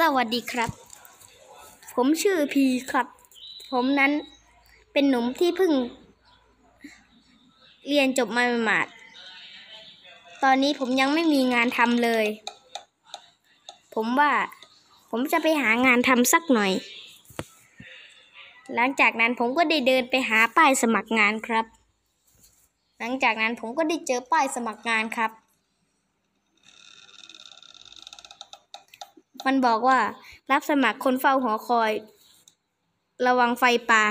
สวัสดีครับ ผมชื่อพีครับ ผมนั้นเป็นหนุ่มที่เพิ่ง เรียนจบมาใหม่ๆตอนนี้ผมยังไม่มีงานทำเลย ผมว่าผมจะไปหางานทำสักหน่อย หลังจากนั้นผมก็ได้เดินไปหาป้ายสมัครงานครับ หลังจากนั้นผมก็ได้เจอป้ายสมัครงานครับมันบอกว่ารับสมัครคนเฝ้าหอคอย ระวังไฟป่า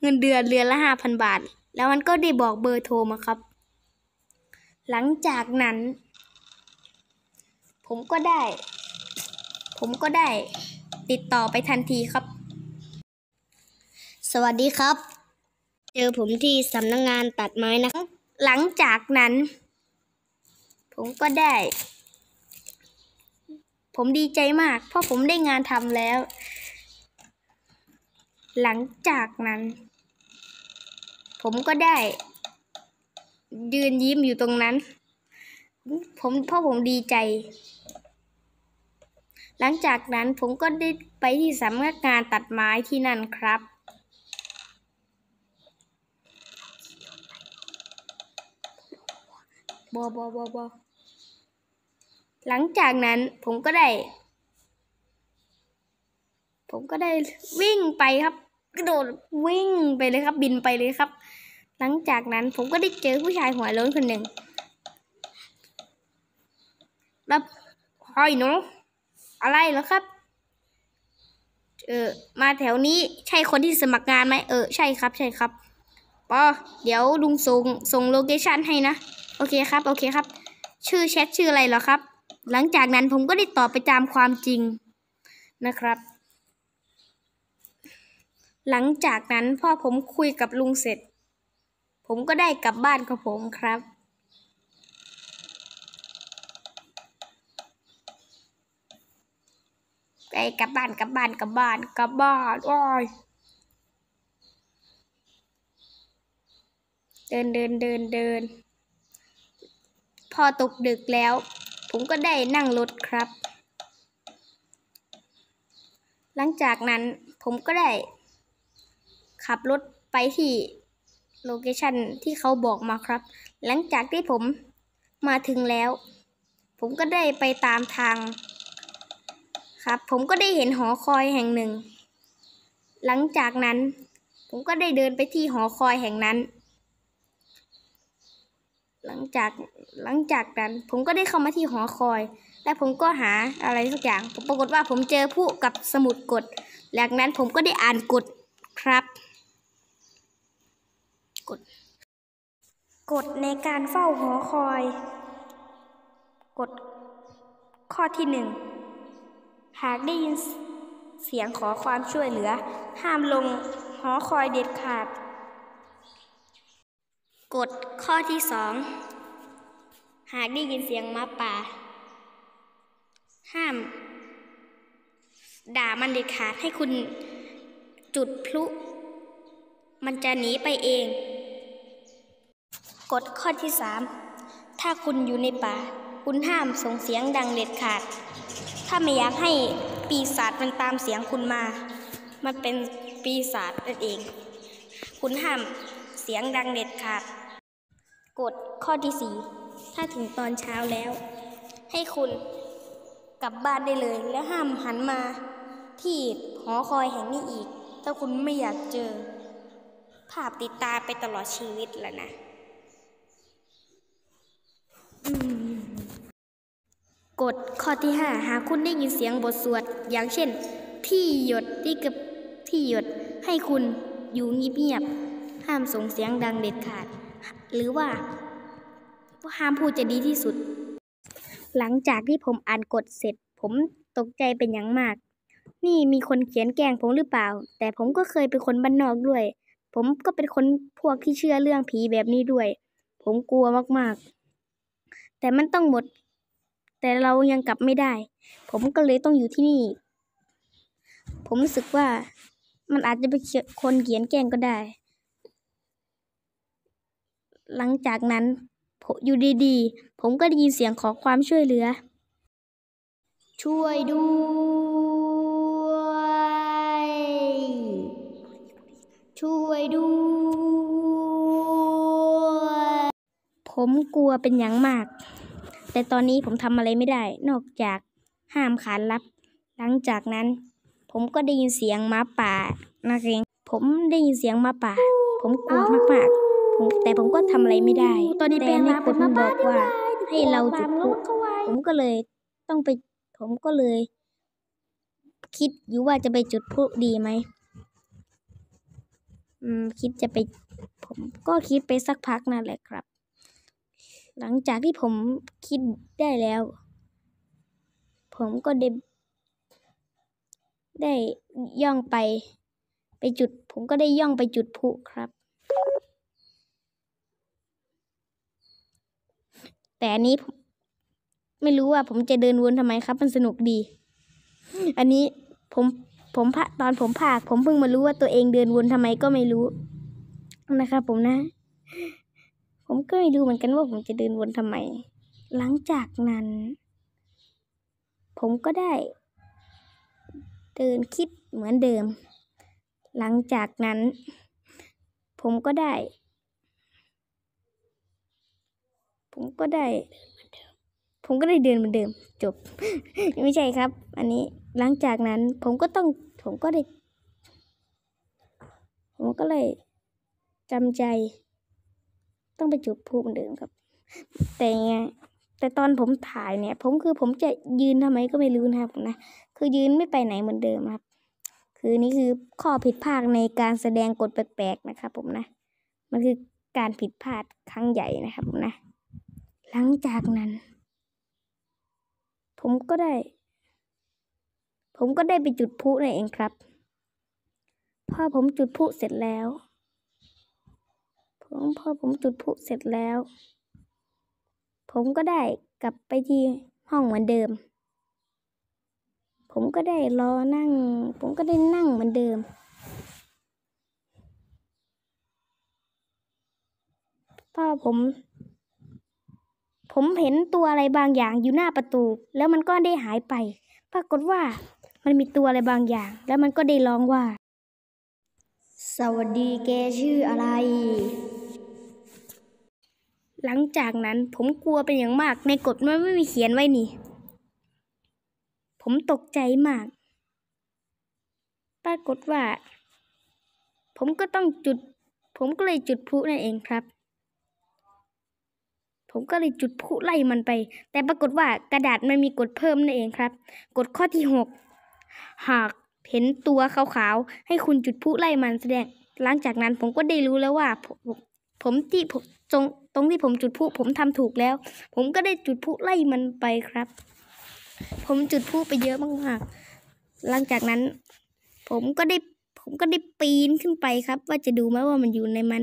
เงินเดือนเรือนละห้าพันบาท แล้วมันก็ได้บอกเบอร์โทรมาครับ หลังจากนั้น ผมก็ได้ ผมก็ได้ติดต่อไปทันทีครับ สวัสดีครับ เจอผมที่สำนักงงานตัดไม้นะครับหลังจากนั้น ผมก็ได้ผมดีใจมาก เพราะผมได้งานทำแล้ว หลังจากนั้น ผมก็ได้ ยืนยิ้มอยู่ตรงนั้น ผมเพราะผมดีใจ หลังจากนั้นผมก็ได้ไปที่สำนักงานตัดไม้ที่นั่นครับบอบอบอบอหลังจากนั้นผมก็ได้ ผมก็ได้วิ่งไปครับ กระโดดวิ่งไปเลยครับ บินไปเลยครับ หลังจากนั้นผมก็ได้เจอผู้ชายหัวล้นคนหนึ่ง แล้วห้อยหนูอะไรเหรอครับ เออมาแถวนี้ใช่คนที่สมัครงานไหมเออ ใช่ครับใช่ครับปอเดี๋ยวลุงส่งส่งโลเคชันให้นะโอเคครับ โอเคครับ ชื่อแชทชื่ออะไรเหรอครับหลังจากนั้นผมก็ได้ตอบไปตามความจริงนะครับ หลังจากนั้นพ่อผมคุยกับลุงเสร็จ ผมก็ได้กลับบ้านของผมครับ ไปกลับบ้านกลับบ้านกลับบ้านกลับบ้านโอ้ยเดินเดินเดินเดินพอตกดึกแล้วผมก็ได้นั่งรถครับ หลังจากนั้นผมก็ได้ ขับรถไปที่โลเคชันที่เขาบอกมาครับ หลังจากที่ผมมาถึงแล้ว ผมก็ได้ไปตามทาง ครับ ผมก็ได้เห็นหอคอยแห่งหนึ่ง หลังจากนั้นผมก็ได้เดินไปที่หอคอยแห่งนั้นหลังจากหลังจากนั้นผมก็ได้เข้ามาที่หอคอย และผมก็หาอะไรสักอย่างผมปรากฏว่าผมเจอผู้กับสมุดกฎหลังนั้นผมก็ได้อ่านกฎ ครับกฎกฎในการเฝ้าหอคอย กฎ ข้อที่หนึ่งหากได้ยินเสียงขอความช่วยเหลือ ห้ามลงหอคอยเด็ดขาดกฎข้อที่สองหากได้ยินเสียงมาป่า ห้ามด่ามันเด็ดขาด ให้คุณจุดพลุ มันจะหนีไปเองกฎข้อที่สามถ้าคุณอยู่ในป่า คุณห้ามส่งเสียงดังเด็ดขาด ถ้าไม่อยากให้ปีศาจมันตามเสียงคุณมา มันเป็นปีศาจนั่นเอง คุณห้ามเสียงดังเด็ดขาดกฎข้อที่ส่ถ้าถึงตอนเช้าแล้วให้คุณกลับบ้านได้เลยและห้ามหันมา ที่หอคอยแห่งนี้อีก ถ้าคุณไม่อยากเจอ ภาพติดตาไปตลอดชีวิตแล้วนะกฎข้อที่ห้าหากคุณได้ยินเสียงบทสวด อย่างเช่นที่หยดที่กับที่หยดให้คุณอยู่เงียบๆห้ามส่งเสียงดังเด็ดขาดหรือว่าห้ามพูดจะดีที่สุด หลังจากที่ผมอ่านกฎเสร็จ ผมตกใจเป็นอย่างมาก นี่มีคนเขียนแกงผมหรือเปล่า แต่ผมก็เคยเป็นคนบ้านนอกด้วย ผมก็เป็นคนพวกที่เชื่อเรื่องผีแบบนี้ด้วย ผมกลัวมากๆ แต่มันต้องหมด แต่เรายังกลับไม่ได้ ผมก็เลยต้องอยู่ที่นี่ ผมรู้สึกว่ามันอาจจะเป็นคนเขียนแกงก็ได้หลังจากนั้นอยู่ดีๆผมก็ได้ยินเสียงขอความช่วยเหลือ ช่วยด้วยช่วยด้วยผมกลัวเป็นอย่างมาก แต่ตอนนี้ผมทำอะไรไม่ได้ นอกจากห้ามขานรับ หลังจากนั้นผมก็ได้ยินเสียงมาป่านะเองผมได้ยินเสียงมาป่า ผมกลัวมากๆผมแต่ผมก็ทำอะไรไม่ได้ ตอนนี้แต่ในกฎมบอกว่าให้เราจุดพลุผมก็เลย ต้องไป ผมก็เลย คิดอยู่ว่าจะไปจุดพลุดีไหม อืม คิดจะไป ผม ก็คิดไปสักพักนั่นแหละครับ หลังจากที่ผมคิดได้แล้ว ผมก็ได้ได้ย่องไป ไปจุด ผมก็ได้ย่องไปจุดพลุครับแต่อันนี้ไม่รู้ว่าผมจะเดินวนทำไมครับ มันสนุกดี อันนี้ผม ผมพะตอนผมผากผมเพิ่งมารู้ว่าตัวเองเดินวนทำไมก็ไม่รู้ นะครับ ผมนะ ผมก็ไม่รู้เหมือนกันว่า ผมจะเดินวนทำไมหลังจากนั้น ผมก็ได้เดินคิดเหมือนเดิม หลังจากนั้น ผมก็ได้ผมก็ได้ ผมก็ได้เดินเหมือนเดิม จบ ไม่ใช่ครับ อันนี้หลังจากนั้น ผมก็ต้องผมก็ได้ ผมก็เลยจำใจ ต้องไปจุดพูเหมือนเดิมครับ แต่ไง แต่ตอนผมถ่ายเนี่ย ผมคือผมจะยืนทำไมก็ไม่รู้นะครับนะ คือยืนไม่ไปไหนเหมือนเดิมครับ คือนี่คือข้อผิดพลาดในการแสดงกฎแปลกๆนะครับ ผมนะ มันคือการผิดพลาดครั้งใหญ่นะครับ ผมนะหลังจากนั้น ผมก็ได้ ผมก็ได้ไปจุดพลุนั่นเองครับ พอผมจุดพลุเสร็จแล้วผมพอผมจุดพลุเสร็จแล้ว ผมก็ได้กลับไปที่ห้องเหมือนเดิม ผมก็ได้รอนั่ง ผมก็ได้นั่งเหมือนเดิมพ่อผมผมเห็นตัวอะไรบางอย่างอยู่หน้าประตู แล้วมันก็ได้หายไป ปรากฏว่ามันมีตัวอะไรบางอย่าง แล้วมันก็ได้ร้องว่า สวัสดี แกชื่ออะไร หลังจากนั้นผมกลัวเป็นอย่างมาก ในกฎมันไม่มีเขียนไว้นี่ ผมตกใจมาก ปรากฏว่า ผมก็ต้องจุด ผมก็เลยจุดพลุนั่นเองครับผมก็เลยจุดพุไล่มันไป แต่ปรากฏว่ากระดาษมันมีกฎเพิ่มนั่นเองครับ กฎข้อที่ 6หากเห็นตัวขาวๆ ให้คุณจุดพุไล่มันแสดง หลังจากนั้นผมก็ได้รู้แล้วว่าผมผมที่ผมตรงตรงที่ผมจุดพุผมทำถูกแล้ว ผมก็ได้จุดพุไล่มันไปครับ ผมจุดพุไปเยอะมากๆหลังจากนั้น ผมก็ได้ผมก็ได้ปีนขึ้นไปครับ ว่าจะดูไหมว่ามันอยู่ในมัน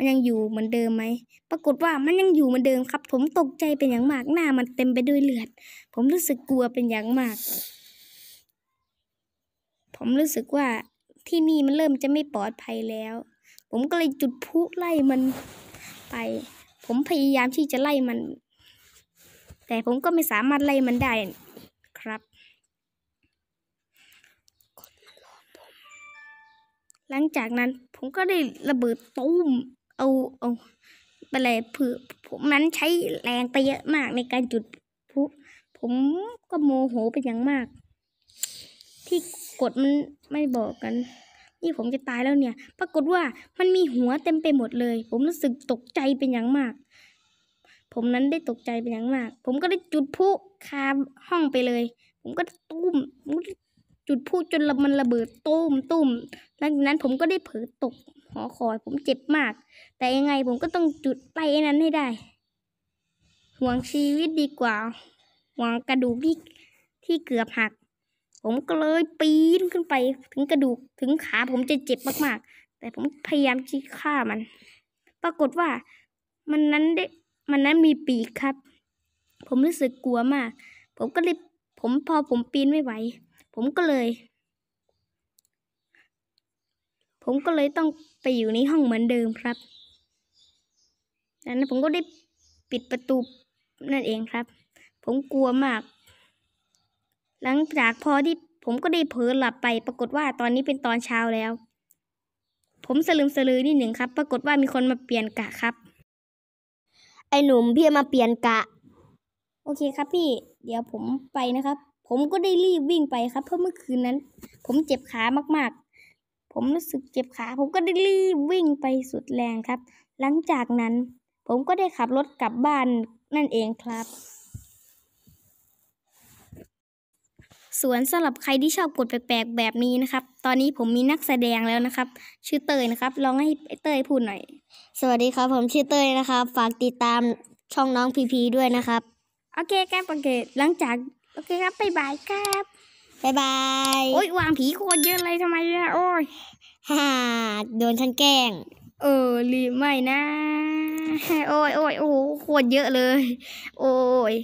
มันยังอยู่เหมือนเดิมไหม ปรากฏว่ามันยังอยู่เหมือนเดิมครับ ผมตกใจเป็นอย่างมากหน้ามันเต็มไปด้วยเลือด ผมรู้สึกกลัวเป็นอย่างมาก ผมรู้สึกว่าที่นี่มันเริ่มจะไม่ปลอดภัยแล้ว ผมก็เลยจุดพลุไล่มันไป ผมพยายามที่จะไล่มัน แต่ผมก็ไม่สามารถไล่มันได้ครับหลังจากนั้นผมก็ได้ระเบิดตุ้มเอาเอาอะไรเผื่อผมนั้นใช้แรงไปเยอะมากในการจุดผู้ผมก็โมโหเป็นอย่างมาก ที่กดมันไม่บอกกัน นี่ผมจะตายแล้วเนี่ยปรากฏว่ามันมีหัวเต็มไปหมดเลย ผมรู้สึกตกใจเป็นอย่างมาก ผมนั้นได้ตกใจเป็นอย่างมาก ผมก็ได้จุดผู้คาห้องไปเลย ผมก็ตุ้มจุดพ้จนมันระเบิดตุ้มตุ้มหลังจากนั้นผมก็ได้เผลอตกอคอยผมเจ็บมาก แต่ยังไงผมก็ต้องจุดไปนั้นให้ได้ หวงชีวิตดีกว่า หวงกระดูกที่ที่เกือบหัก ผมก็เลยปีนขึ้นไปถึงกระดูกถึงขาผมจะเจ็บมากๆ แต่ผมพยายามจี้ฆ่ามัน ปรากฏว่า มันนั้นได้มันนั้นมีปีกครับ ผมรู้สึกกลัวมาก ผมก็เลยผมพอผมปีนไม่ไหวผมก็เลยผมก็เลยต้องไปอยู่ในห้องเหมือนเดิมครับดังนั้นผมก็ได้ปิดประตูนั่นเองครับ ผมกลัวมาก หลังจากพอที่ผมก็ได้เผลอหลับไป ปรากฏว่าตอนนี้เป็นตอนเช้าแล้ว ผมสลืมสลือนิดหนึ่งครับ ปรากฏว่ามีคนมาเปลี่ยนกะครับ ไอหนุ่มพี่มาเปลี่ยนกะ โอเคครับพี่ เดี๋ยวผมไปนะครับ ผมก็ได้รีบวิ่งไปครับ เพราะเมื่อคืนนั้น ผมเจ็บขามาก ๆผมรู้สึกเจ็บขา ผมก็ได้รีบวิ่งไปสุดแรงครับ หลังจากนั้น ผมก็ได้ขับรถกลับบ้านนั่นเองครับส่วนสำหรับใครที่ชอบกดแปลกๆแบบนี้นะครับ ตอนนี้ผมมีนักแสดงแล้วนะครับ ชื่อเตยนะครับ ลองให้เตยพูดหน่อย สวัสดีครับ ผมชื่อเตยนะครับ ฝากติดตามช่องน้องพีพีด้วยนะครับ โอเคครับโอเคหลังจาก โอเคครับบ๊ายบายครับบายบาย โอ๊ยวางผีโคตรเยอะเลยทำไมอ่ะโอ๊ยฮ่าโดนฉันแกล้ง เออรีไม่นะ โอ๊ยโอ๊ยโอ้โหโคตรเยอะเลย โอ๊ย